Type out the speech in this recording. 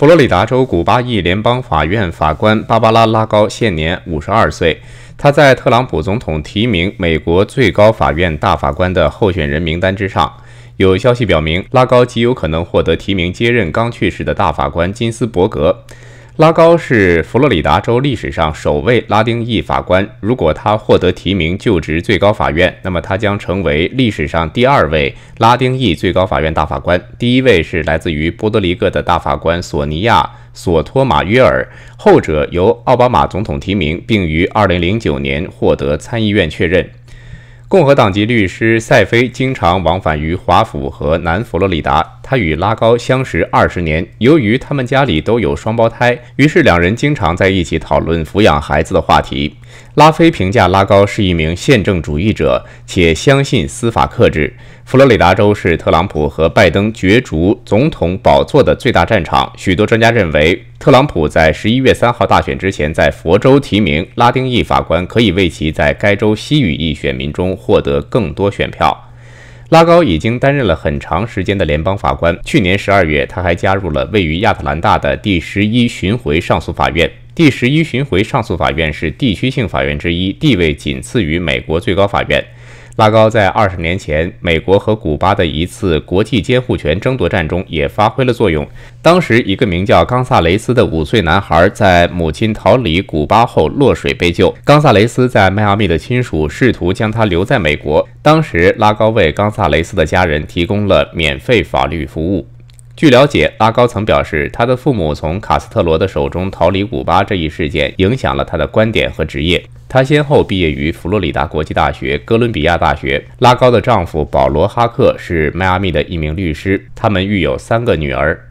佛罗里达州古巴裔联邦法院法官芭芭拉·拉高现年五十二岁，他在特朗普总统提名美国最高法院大法官的候选人名单之上。有消息表明，拉高极有可能获得提名，接任刚去世的大法官金斯伯格。拉高是佛罗里达州历史上首位拉丁裔法官。如果他获得提名就职最高法院，那么他将成为历史上第二位拉丁裔最高法院大法官。第一位是来自于波多黎各的大法官索尼亚·索托马约尔，后者由奥巴马总统提名，并于2009年获得参议院确认。共和党籍律师塞菲经常往返于华府和南佛罗里达。他与拉高相识二十年，由于他们家里都有双胞胎，于是两人经常在一起讨论抚养孩子的话题。拉菲评价拉高是一名宪政主义者，且相信司法克制。佛罗里达州是特朗普和拜登角逐总统宝座的最大战场。许多专家认为，特朗普在十一月三号大选之前在佛州提名拉丁裔法官，可以为其在该州西语裔选民中获得更多选票。拉高已经担任了很长时间的联邦法官。去年十二月，他还加入了位于亚特兰大的第十一巡回上诉法院。第十一巡回上诉法院是地区性法院之一，地位仅次于美国最高法院。拉高在二十年前美国和古巴的一次国际监护权争夺战中也发挥了作用。当时，一个名叫冈萨雷斯的五岁男孩在母亲逃离古巴后落水被救。冈萨雷斯在迈阿密的亲属试图将他留在美国，当时拉高为冈萨雷斯的家人提供了免费法律服务。据了解，拉高曾表示，他的父母从卡斯特罗的手中逃离古巴这一事件影响了他的观点和职业。她先后毕业于佛罗里达国际大学、哥伦比亚大学。拉高的丈夫保罗·哈克是迈阿密的一名律师，他们育有三个女儿。